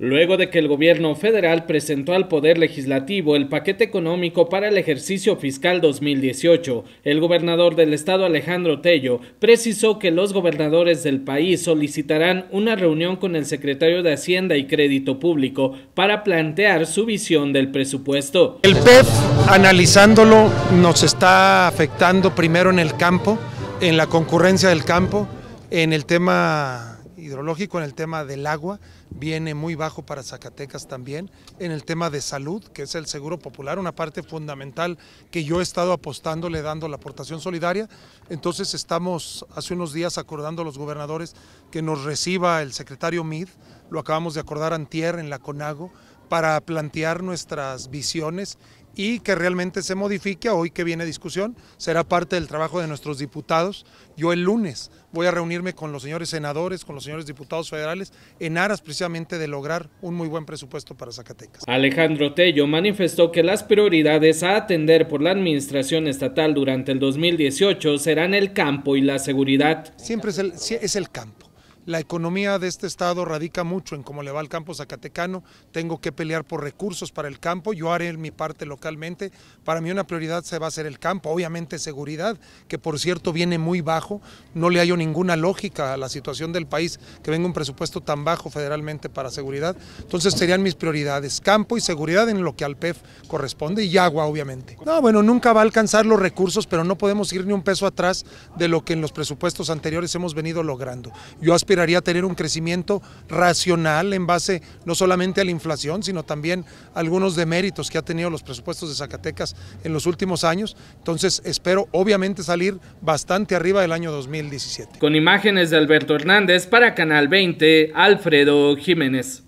Luego de que el gobierno federal presentó al Poder Legislativo el paquete económico para el ejercicio fiscal 2018, el gobernador del estado Alejandro Tello precisó que los gobernadores del país solicitarán una reunión con el secretario de Hacienda y Crédito Público para plantear su visión del presupuesto. El PEF, analizándolo, nos está afectando primero en el campo, en la concurrencia del campo, en el tema hidrológico, en el tema del agua, viene muy bajo para Zacatecas también, en el tema de salud, que es el seguro popular, una parte fundamental que yo he estado apostándole, dando la aportación solidaria. Entonces estamos hace unos días acordando a los gobernadores que nos reciba el secretario MID, lo acabamos de acordar antier en la CONAGO, para plantear nuestras visiones y que realmente se modifique hoy que viene discusión, será parte del trabajo de nuestros diputados. Yo el lunes voy a reunirme con los señores senadores, con los señores diputados federales, en aras precisamente de lograr un muy buen presupuesto para Zacatecas. Alejandro Tello manifestó que las prioridades a atender por la administración estatal durante el 2018 serán el campo y la seguridad. Siempre es el, es el campo la economía de este estado radica mucho en cómo le va al campo zacatecano. Tengo que pelear por recursos para el campo. Yo haré mi parte localmente. Para mí una prioridad se va a ser el campo. Obviamente seguridad, que por cierto viene muy bajo. No le hallo ninguna lógica a la situación del país que venga un presupuesto tan bajo federalmente para seguridad. Entonces serían mis prioridades. Campo y seguridad en lo que al PEF corresponde y agua, obviamente. No, bueno, nunca va a alcanzar los recursos, pero no podemos ir ni un peso atrás de lo que en los presupuestos anteriores hemos venido logrando. Yo tener un crecimiento racional en base no solamente a la inflación, sino también algunos algunos deméritos que ha tenido los presupuestos de Zacatecas en los últimos años. Entonces espero obviamente salir bastante arriba del año 2017. Con imágenes de Alberto Hernández para Canal 20, Alfredo Jiménez.